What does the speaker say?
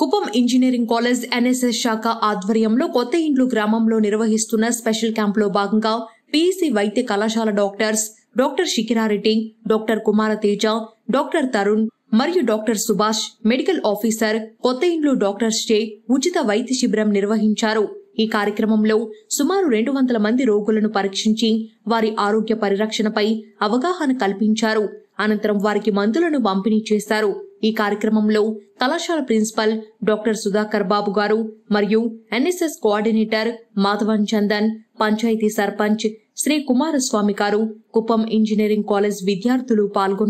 Kuppam engineering college NSS శాఖ ఆధ్వర్యంలో కొత్త ఇండ్లు గ్రామంలో నిర్వహిస్తున్న స్పెషల్ లో భాగంగా పీఈసీ వైద్య కళాశాల doctors doctor Shikhira Reddy doctor Kumara Teja doctor Tarun మరియు డాక్టర్ సుభాష్ మెడికల్ ఆఫీసర్ కొత్త ఇండ్లు డాక్టర్స్ చే ఉచిత వైద్య శిబిరం నిర్వహించారు ఈ కార్యక్రమంలో సుమారు రెండు వందల మంది రోగులను పరీక్షించి వారి ఆరోగ్య పరిరక్షణపై అవగాహన కల్పించారు అనంతరం వారికి మందులను పంపిణీ చేశారు ఈ కార్యక్రమంలో కళాశాల ప్రిన్సిపల్ డాక్టర్ సుధాకర్ బాబు గారు మరియు ఎన్ఎస్ఎస్ కోఆర్డినేటర్ మాధవన్ చందన్ పంచాయతీ సర్పంచ్ శ్రీ కుమారస్వామి గారు కుప్పం ఇంజనీరింగ్ కాలేజ్ విద్యార్థులు పాల్గొన్నారు